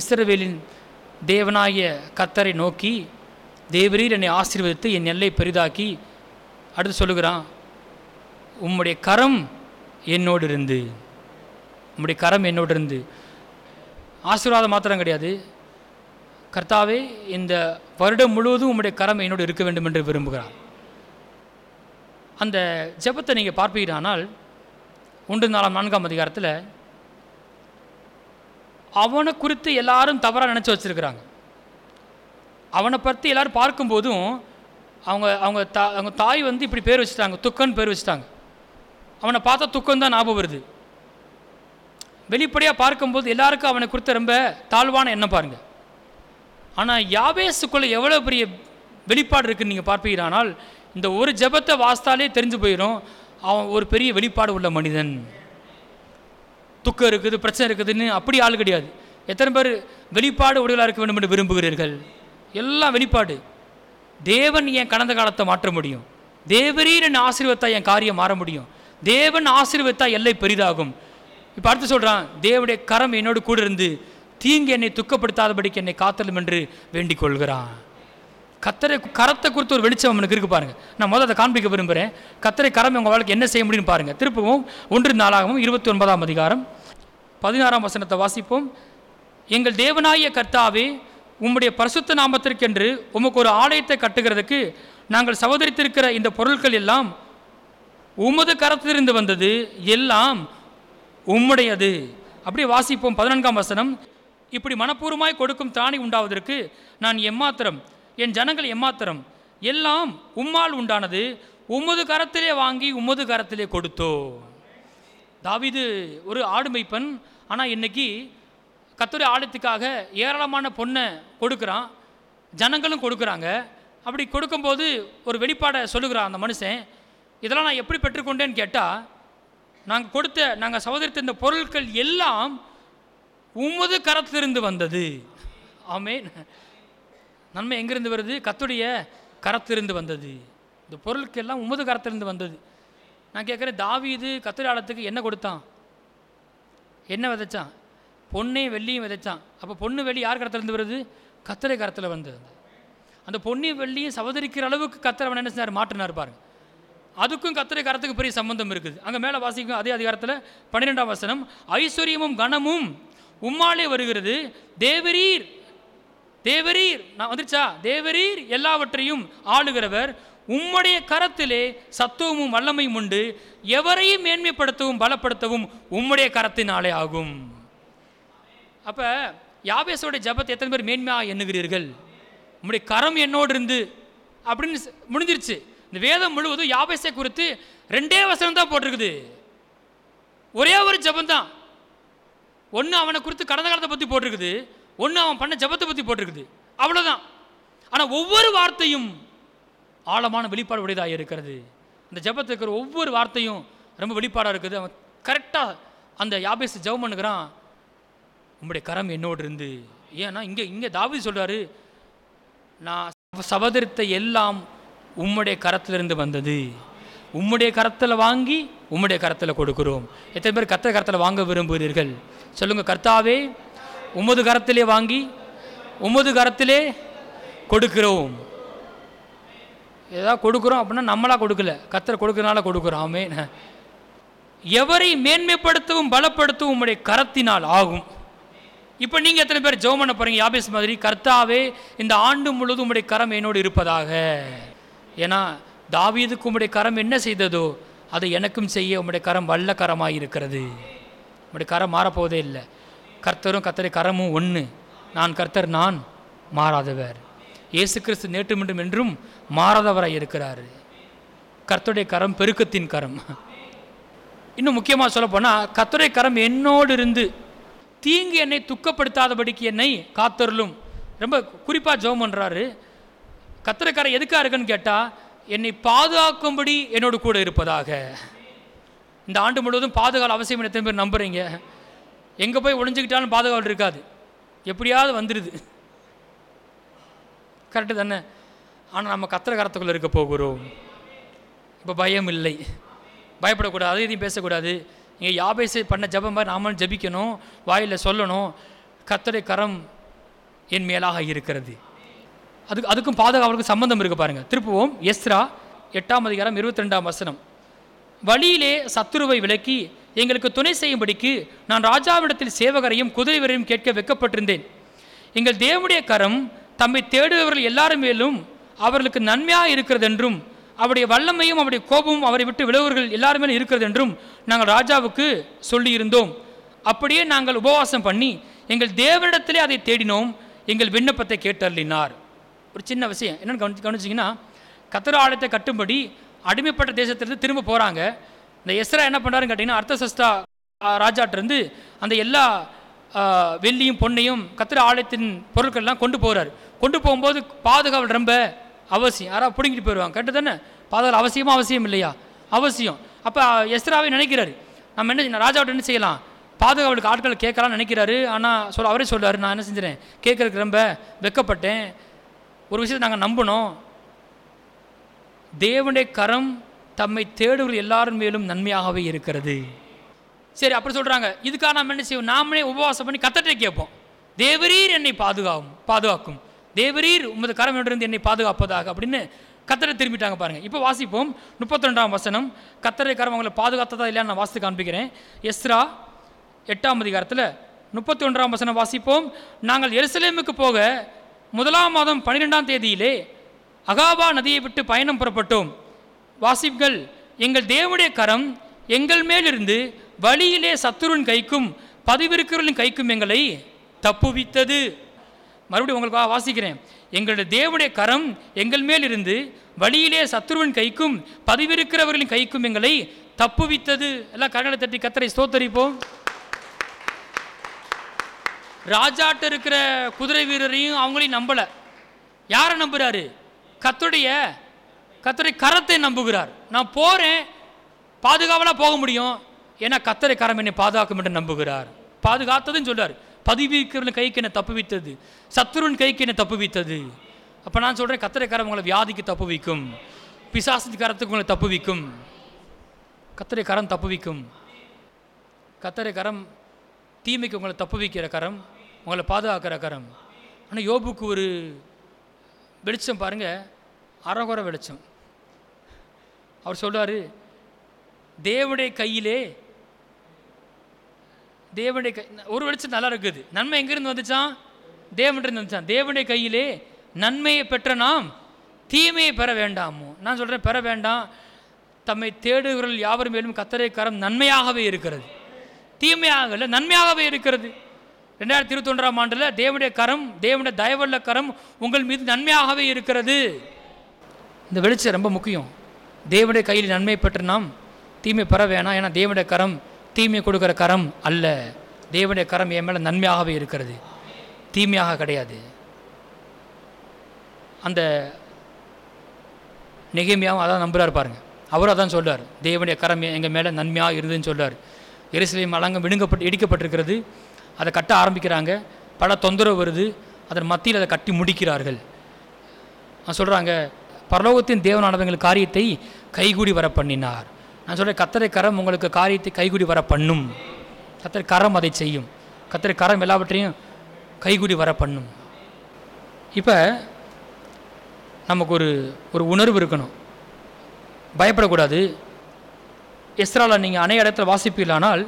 இஸ்ரவேலின் தேவனாகிய கத்தரை நோக்கி தேவரீர் என்னை ஆசீர்வதித்து என் எல்லை பெரிதாக்கி அடுத்து சொல்லுகிறான் உம்முடைய கரம் என்னோடு இருந்து உம்முடைய கரம் என்னோடு இருந்து ஆசீர்வாதம் மாத்திரம் கிடையாது கர்த்தாவே இந்த வருடம் முழுவதும் உம்முடைய கரம் என்னோடு இருக்க வேண்டும் என்று விரும்புகிறான் அந்த ஜபத்தை நீங்கள் பார்ப்பீங்கனால் ஒன்று நாலாம் நான்காம் அதிகாரத்தில் அவனை குறித்து எல்லாரும் தவறாக நினச்சி வச்சுருக்கிறாங்க அவனை பற்றி எல்லோரும் பார்க்கும்போதும் அவங்க அவங்க தா அவங்க தாய் வந்து இப்படி பேர் வச்சுட்டாங்க துக்கன்னு பேர் வச்சுட்டாங்க அவனை பார்த்தா துக்கம் தான் ஞாபகம் வருது வெளிப்படையாக பார்க்கும்போது எல்லாருக்கும் அவனை குறித்து ரொம்ப தாழ்வான எண்ணம் பாருங்கள் ஆனால் யாவேஸுக்குள்ளே எவ்வளோ பெரிய வெளிப்பாடு இருக்குதுன்னு நீங்கள் பார்ப்பீங்களானால் இந்த ஒரு ஜபத்தை வாஸ்தாலே தெரிஞ்சு போயிடும் அவன் ஒரு பெரிய வெளிப்பாடு உள்ள மனிதன் துக்கம் இருக்குது பிரச்சனை இருக்குதுன்னு அப்படி ஆள் கிடையாது எத்தனை பேர் வெளிப்பாடு உடலாக இருக்க வேண்டும் என்று விரும்புகிறீர்கள் எல்லாம் வெளிப்பாடு தேவன் என் கடந்த காலத்தை மாற்ற முடியும் தேவரீர் என் ஆசீர்வத்தால் என் காரியம் மாற முடியும் தேவன் ஆசீர்வத்தால் எல்லை பெரிதாகும் இப்போ அடுத்து சொல்கிறான் தேவனுடைய கரம் என்னோடு கூட இருந்து தீங்கு என்னை துக்கப்படுத்தாதபடிக்கு என்னை காத்தலும் என்று வேண்டிக் கொள்கிறான் கத்தரை கரத்தை குறித்து ஒரு வெளிச்சம் அவனுக்கு இருக்குது பாருங்கள் நான் முதல்ல அதை காண்பிக்க விரும்புகிறேன் கத்தரை கரம் உங்கள் வாழ்க்கை என்ன செய்ய முடியும் பாருங்கள் திருப்பவும் ஒன்று நாளாகவும் இருபத்தி ஒன்பதாம் அதிகாரம் பதினாறாம் வசனத்தை வாசிப்போம் எங்கள் தேவனாகிய கர்த்தாவே உம்முடைய பரிசுத்த நாமத்திற்கென்று உமக்கு ஒரு ஆலயத்தை கட்டுகிறதுக்கு நாங்கள் சகோதரித்திருக்கிற இந்த பொருட்கள் எல்லாம் உமது கரத்திலிருந்து வந்தது எல்லாம் உம்முடையது அப்படி வாசிப்போம் பதினான்காம் வசனம் இப்படி மனப்பூர்வமாய் கொடுக்கும் தானி உண்டாவதற்கு நான் எம்மாத்திரம் என் ஜனங்கள் எம்மாத்திரம் எல்லாம் உம்மால் உண்டானது உமது கரத்திலே வாங்கி உமது கரத்திலே கொடுத்தோ தாவிது ஒரு ஆடுமைப்பன் ஆனால் இன்றைக்கி கத்துரை ஆழத்துக்காக ஏராளமான பொண்ணை கொடுக்குறான் ஜனங்களும் கொடுக்குறாங்க அப்படி கொடுக்கும்போது ஒரு வெளிப்பாடை சொல்லுகிறான் அந்த மனுஷன் இதெல்லாம் நான் எப்படி பெற்றுக்கொண்டேன்னு கேட்டால் நாங்கள் கொடுத்த நாங்கள் சகோதரித்த இந்த பொருட்கள் எல்லாம் உமது கரத்திலிருந்து வந்தது ஆமே நன்மை எங்கிருந்து வருது கத்துடைய கரத்திலிருந்து வந்தது இந்த பொருளுக்கெல்லாம் உமது கரத்திலிருந்து வந்தது நான் கேட்குறேன் தாவீது கத்துடைய ஆழத்துக்கு என்ன கொடுத்தான் என்ன விதைச்சான் பொண்ணையும் வெள்ளியும் விதைச்சான் அப்போ பொண்ணு வெள்ளி யார் கரத்திலிருந்து வருது கத்திரை கரத்தில் வந்தது அந்த பொண்ணு வெள்ளியும் சகோதரிக்கிற அளவுக்கு கத்திரவன் என்ன செஞ்சார் மாற்றினார் பாருங்கள் அதுக்கும் கத்திரை கரத்துக்கு பெரிய சம்பந்தம் இருக்குது அங்கே மேலே வாசிக்கும் அதே அதிகாரத்தில் பன்னிரெண்டாம் வசனம் ஐஸ்வர்யமும் கனமும் உம்மாலே வருகிறது தேவரீர் தேவரீர் நான் வந்துருச்சா தேவரீர் எல்லாவற்றையும் ஆளுகிறவர் உம்முடைய கரத்திலே சத்துவமும் வல்லமையும் உண்டு எவரையும் மேன்மைப்படுத்தவும் பலப்படுத்தவும் உம்முடைய கரத்தினாலே ஆகும் அப்போ யாபேசோடைய ஜபத்தை எத்தனை பேர் மேன்மையாக எண்ணுகிறீர்கள் உம்முடைய கரம் என்னோடு இருந்து அப்படின்னு முடிஞ்சிருச்சு இந்த வேதம் முழுவதும் யாபேசை குறித்து ரெண்டே வசனம் தான் போட்டிருக்குது ஒரே ஒரு ஜபம் தான் ஒன்று அவனை குறித்து கடந்த காலத்தை பற்றி போட்டிருக்குது ஒன்று அவன் பண்ண ஜபத்தை பற்றி போட்டிருக்குது அவ்வளோதான் ஆனால் ஒவ்வொரு வார்த்தையும் ஆழமான வெளிப்பாடு உடையதாக இருக்கிறது இந்த ஜபத்தில் இருக்கிற ஒவ்வொரு வார்த்தையும் ரொம்ப வெளிப்பாடாக இருக்குது அவன் கரெக்டாக அந்த யாபேஸ் ஜபம் பண்ணுகிறான் உங்களுடைய கரம் என்னோடு இருந்து ஏன்னா இங்கே இங்கே தாவி சொல்கிறாரு நான் சபதரித்த எல்லாம் உம்முடைய கரத்திலிருந்து வந்தது உம்முடைய கரத்தில் வாங்கி உம்முடைய கரத்தில் கொடுக்கிறோம் எத்தனை பேர் கத்த கரத்தில் வாங்க விரும்புகிறீர்கள் சொல்லுங்கள் கர்த்தாவே உமது கரத்திலே வாங்கி உமது கரத்திலே கொடுக்கிறோம் ஏதாவது கொடுக்குறோம் அப்படின்னா நம்மளாக கொடுக்கல கத்தரை கொடுக்கறனால கொடுக்குறோம் ஆமே எவரை மேன்மைப்படுத்தவும் பலப்படுத்தவும் உம்முடைய கரத்தினால் ஆகும் இப்போ நீங்கள் எத்தனை பேர் ஜெபம் பண்ண போகிறீங்க யாபேஸ் மாதிரி கர்த்தாவே இந்த ஆண்டு முழுவதும் உம்முடைய கரம் என்னோடு இருப்பதாக ஏன்னா தாவியதுக்கு உம்முடைய கரம் என்ன செய்ததோ அதை எனக்கும் செய்ய உம்முடைய கரம் வல்ல கரமாக இருக்கிறது உம்முடைய கரம் மாறப்போவதே இல்லை கர்த்தரும் கர்த்தரை கரமும் ஒன்று நான் கர்த்தர் நான் மாறாதவர் இயேசு கிறிஸ்து நேற்று மீண்டும் என்றும் மாறாதவராக இருக்கிறார் கர்த்தருடைய கரம் பெருக்கத்தின் கரம் இன்னும் முக்கியமாக சொல்லப்போனால் கர்த்தருடைய கரம் என்னோடு இருந்து தீங்கு என்னை துக்கப்படுத்தாதபடிக்கு என்னை காத்தருளும் ரொம்ப குறிப்பாக ஜெபம் பண்ணுறாரு கத்திரக்காரன் எதுக்காக இருக்குன்னு கேட்டால் என்னை பாதுகாக்கும்படி என்னோடு கூட இருப்பதாக இந்த ஆண்டு முழுவதும் பாதுகாப்பு அவசியம் எத்தனை பேர் நம்புகிறீங்க எங்கே போய் ஒழிஞ்சிக்கிட்டாலும் பாதுகாவல் இருக்காது எப்படியாவது வந்துடுது கரெக்டு தானே ஆனால் நம்ம கத்திர கரத்துக்குள்ளே இருக்க போகிறோம் இப்போ பயம் இல்லை பயப்படக்கூடாது எதையும் பேசக்கூடாது இங்கே செய் பண்ண ஜபம் மாதிரி நாமளும் ஜபிக்கணும் வாயில் சொல்லணும் கத்தரை கரம் என் மேலாக இருக்கிறது அதுக்கு அதுக்கும் பாதுகாவலுக்கு சம்மந்தம் இருக்குது பாருங்கள் திருப்புவோம் எஸ்ரா எட்டாம் அதிகாரம் இருபத்தி ரெண்டாம் வசனம் வழியிலே சத்துருவை விலக்கி எங்களுக்கு துணை செய்யும்படிக்கு நான் ராஜாவிடத்தில் சேவகரையும் குதிரை வரையும் கேட்க வைக்கப்பட்டிருந்தேன் எங்கள் தேவனுடைய கரம் தம்மை தேடுபவர்கள் எல்லாரும் மேலும் அவர்களுக்கு நன்மையாக இருக்கிறது என்றும் அவருடைய வல்லமையும் அவருடைய கோபமும் அவரை விட்டு விலகுவர்கள் எல்லாருமே இருக்கிறது என்றும் நாங்கள் ராஜாவுக்கு சொல்லியிருந்தோம் அப்படியே நாங்கள் உபவாசம் பண்ணி எங்கள் தேவனிடத்திலே அதை தேடினோம் எங்கள் விண்ணப்பத்தை கேட்டருளினார் ஒரு சின்ன விஷயம் என்னென்னு கவனிச்சிங்கன்னா கத்திர ஆலயத்தை கட்டும்படி அடிமைப்பட்ட தேசத்திலிருந்து திரும்ப போகிறாங்க இந்த எஸ்ரா என்ன பண்ணுறாருன்னு கேட்டிங்கன்னா அர்த்தசஸ்தா ராஜாட்டிருந்து அந்த எல்லா வெள்ளியும் பொன்னையும் கத்திர ஆலயத்தின் பொருட்கள்லாம் கொண்டு போகிறார் கொண்டு போகும்போது பாதுகாவல் ரொம்ப அவசியம் யாராவது பிடுங்கிட்டு போயிடுவாங்க கேட்டு தானே பாதுகாவல் அவசியமாக அவசியம் இல்லையா அவசியம் அப்போ எஸ்ராவே நினைக்கிறாரு நம்ம என்ன ராஜாவோட என்ன செய்யலாம் பாதுகாவலுக்கு ஆட்கள் கேட்கலாம்னு நினைக்கிறாரு ஆனால் சொல் அவரே சொல்கிறார் நான் என்ன செஞ்சேன் கேட்குறதுக்கு ரொம்ப வெக்கப்பட்டேன் ஒரு விஷயத்தை நாங்கள் நம்பினோம் தேவனுடைய கரம் தம்மை தேடுவர் எல்லாரும் மேலும் நன்மையாகவே இருக்கிறது சரி அப்படி சொல்கிறாங்க இதுக்காக நாம் என்ன செய்வோம் நாமளே உபவாசம் பண்ணி கத்தட்டை கேட்போம் தேவரீர் என்னை பாதுகாக்கும் பாதுகாக்கும் தேவரீர் உமது கரமிடமிருந்து என்னை பாதுகாப்பதாக அப்படின்னு கத்தரை திரும்பிட்டாங்க பாருங்கள் இப்போ வாசிப்போம் முப்பத்தொன்றாம் வசனம் கத்தரை கரம் அவங்களை பாதுகாத்ததா இல்லையான்னு நான் வாசித்து காண்பிக்கிறேன் எஸ்ரா எட்டாம் அதிகாரத்தில் முப்பத்தி ஒன்றாம் வசனம் வாசிப்போம் நாங்கள் எருசலேமுக்கு போக முதலாம் மாதம் பன்னிரெண்டாம் தேதியிலே அகாபா நதியை விட்டு பயணம் புறப்பட்டோம் வாசிப்கள் எங்கள் தேவனுடைய கரம் எங்கள் மேலிருந்து வழியிலே சத்துருவின் கைக்கும் பதிவிருக்கிறவர்களின் கைக்கும் எங்களை தப்புவித்தது மறுபடியும் உங்களுக்கு வாசிக்கிறேன் எங்களுடைய தேவனுடைய கரம் எங்கள் மேலிருந்து வழியிலே சத்துருவின் கைக்கும் பதிவிருக்கிறவர்களின் கைக்கும் எங்களை தப்புவித்தது எல்லாம் கரங்களை தட்டி கத்தரை ஸ்தோத்தரிப்போம் ராஜாட்ட இருக்கிற குதிரை வீரரையும் அவங்களையும் நம்பலை யாரை நம்புகிறாரு கத்துடைய கத்தரை கரத்தை நம்புகிறார் நான் போகிறேன் பாதுகாவலாக போக முடியும் ஏன்னா கத்தரை கரம் என்னை பாதுகாக்கும் என்று நம்புகிறார் பாதுகாத்ததுன்னு சொல்கிறார் பதிவிக்கிறவன் கைக்கு என்னை தப்பு வைத்தது சத்துருவின் கைக்கு என்னை தப்பு வைத்தது அப்போ நான் சொல்கிறேன் கத்தரை கரம் உங்களை வியாதிக்கு தப்பு வைக்கும் பிசாசு கரத்துக்கு உங்களை தப்பு வைக்கும் கத்தரை கரம் தப்பு வைக்கும் கத்தரை கரம் தீமைக்கு உங்களை தப்பு வைக்கிற கரம் உங்களை பாதுகாக்கிற கரம் ஆனால் யோபுக்கு ஒரு வெளிச்சம் பாருங்கள் அறகுறை வெளிச்சம் அவர் சொல்கிறார் தேவனுடைய கையிலே தேவனுடைய கை ஒரு வெளிச்சம் நல்லா இருக்குது நன்மை எங்கேருந்து வந்துச்சான் தேவன்கிட்ட வந்துச்சான் தேவனுடைய கையிலே நன்மையை பெற்ற நாம் தீமையை பெற வேண்டாமோ நான் சொல்கிறேன் பெற வேண்டாம் தம்மை தேடுகிறவர்கள் யாவரும் மேலும் கத்தரை கரம் நன்மையாகவே இருக்கிறது தீமையாக இல்லை நன்மையாகவே இருக்கிறது ரெண்டாயிரத்தி இருபத்தொன்றாம் ஆண்டில் தேவனுடைய கரம் தேவனுடைய தயவல்ல கரம் உங்கள் மீது நன்மையாகவே இருக்கிறது இந்த வெளிச்சம் ரொம்ப முக்கியம் தேவனுடைய கையில் நன்மை பெற்று நாம் தீமை பெற வேணாம் ஏன்னா தேவனுடைய கரம் தீமை கொடுக்குற கரம் அல்ல தேவனுடைய கரம் என் மேலே நன்மையாகவே இருக்கிறது தீமையாக கிடையாது அந்த நெகிமையாகவும் அதான் நம்புகிறார் பாருங்கள் அவரும் அதான் சொல்கிறார் தேவனுடைய கரம் எங்கள் மேலே நன்மையாக இருதுன்னு சொல்கிறார் எரிசிலையும் அலங்கம் விழுங்கப்பட்டு இடிக்கப்பட்டிருக்கிறது அதை கட்ட ஆரம்பிக்கிறாங்க பல தொந்தரவு வருது அதன் மத்தியில் அதை கட்டி முடிக்கிறார்கள் சொல்கிறாங்க பரலோகத்தின் தேவனான எங்கள் காரியத்தை கைகூடி வர பண்ணினார் நான் சொல்கிறேன் கத்திரை கரம் உங்களுக்கு காரியத்தை கைகூடி வர பண்ணும் கத்திரை கரம் அதை செய்யும் கத்திரை கரம் எல்லாவற்றையும் கைகூடி வர பண்ணும் இப்போ நமக்கு ஒரு ஒரு உணர்வு இருக்கணும் பயப்படக்கூடாது எஸ்ரால நீங்கள் அனைய இடத்துல வாசிப்பீர்களானால்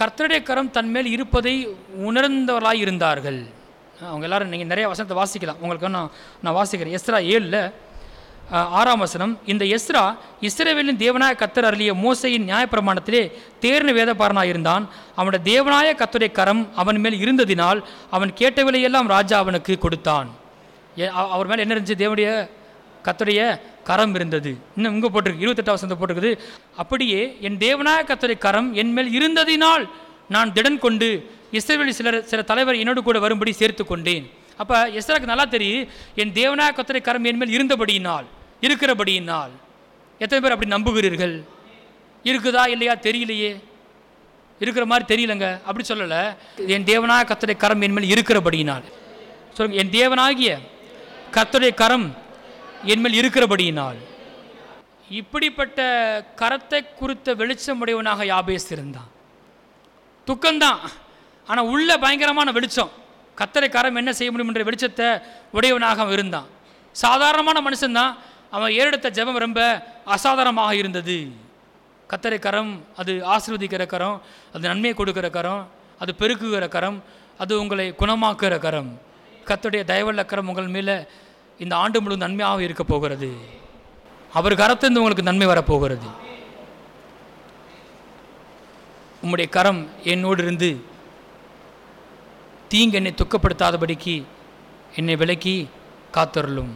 கர்த்தருடைய கரம் தன்மேல் இருப்பதை உணர்ந்தவர்களாக இருந்தார்கள் அவங்க எல்லோரும் நீங்கள் நிறைய வசனத்தை வாசிக்கலாம் உங்களுக்கு நான் நான் வாசிக்கிறேன் எஸ்ரா ஏழில் ஆறாம் வசனம் இந்த எஸ்ரா இஸ்ரேவேலின் தேவனாய கத்தர் அருளிய மோசையின் நியாயப்பிரமாணத்திலே தேர்ந்த வேதப்பாரனாக இருந்தான் அவனுடைய தேவனாய கத்துடைய கரம் அவன் மேல் இருந்ததினால் அவன் கேட்ட விலையெல்லாம் ராஜா அவனுக்கு கொடுத்தான் அவர் மேலே என்ன இருந்துச்சு தேவனுடைய கத்துடைய கரம் இருந்தது இன்னும் இங்கே போட்டிருக்கு இருபத்தெட்டாம் வசந்த போட்டிருக்குது அப்படியே என் தேவனாய கத்துடைய கரம் என் மேல் இருந்ததினால் நான் திடன் கொண்டு இஸ்ரேவேலி சிலர் சில தலைவர் என்னோடு கூட வரும்படி சேர்த்து கொண்டேன் அப்போ எஸ்ராக்கு நல்லா தெரியும் என் தேவனா கத்திரை கரம் என் மேல் இருந்தபடியினால் இருக்கிறபடியினால் எத்தனை பேர் அப்படி நம்புகிறீர்கள் இருக்குதா இல்லையா தெரியலையே இருக்கிற மாதிரி தெரியலங்க அப்படி சொல்லலை என் தேவனா கத்தடைய கரம் என்மேல் இருக்கிறபடியினால் சொல்லுங்கள் என் தேவனாகிய கத்தடைய கரம் என் மேல் இருக்கிறபடியினால் இப்படிப்பட்ட கரத்தை குறித்த வெளிச்சம் உடையவனாக யாபேஸ் இருந்தான் துக்கம்தான் ஆனால் உள்ள பயங்கரமான வெளிச்சம் கத்தரைக்காரன் என்ன செய்ய முடியும் என்ற வெளிச்சத்தை உடையவனாக அவன் இருந்தான் சாதாரணமான மனுஷன்தான் அவன் ஏறெடுத்த ஜபம் ரொம்ப அசாதாரணமாக இருந்தது கத்தரை கரம் அது ஆசிர்வதிக்கிற கரம் அது நன்மையை கொடுக்கிற கரம் அது பெருக்குகிற கரம் அது உங்களை குணமாக்குகிற கரம் கத்துடைய தயவல்ல கரம் உங்கள் மேலே இந்த ஆண்டு முழு நன்மையாக இருக்க போகிறது அவர் கரத்திலிருந்து உங்களுக்கு நன்மை வரப்போகிறது உம்முடைய கரம் என்னோடு இருந்து தீங்கு என்னை துக்கப்படுத்தாதபடிக்கு என்னை விலக்கி காத்தருளும்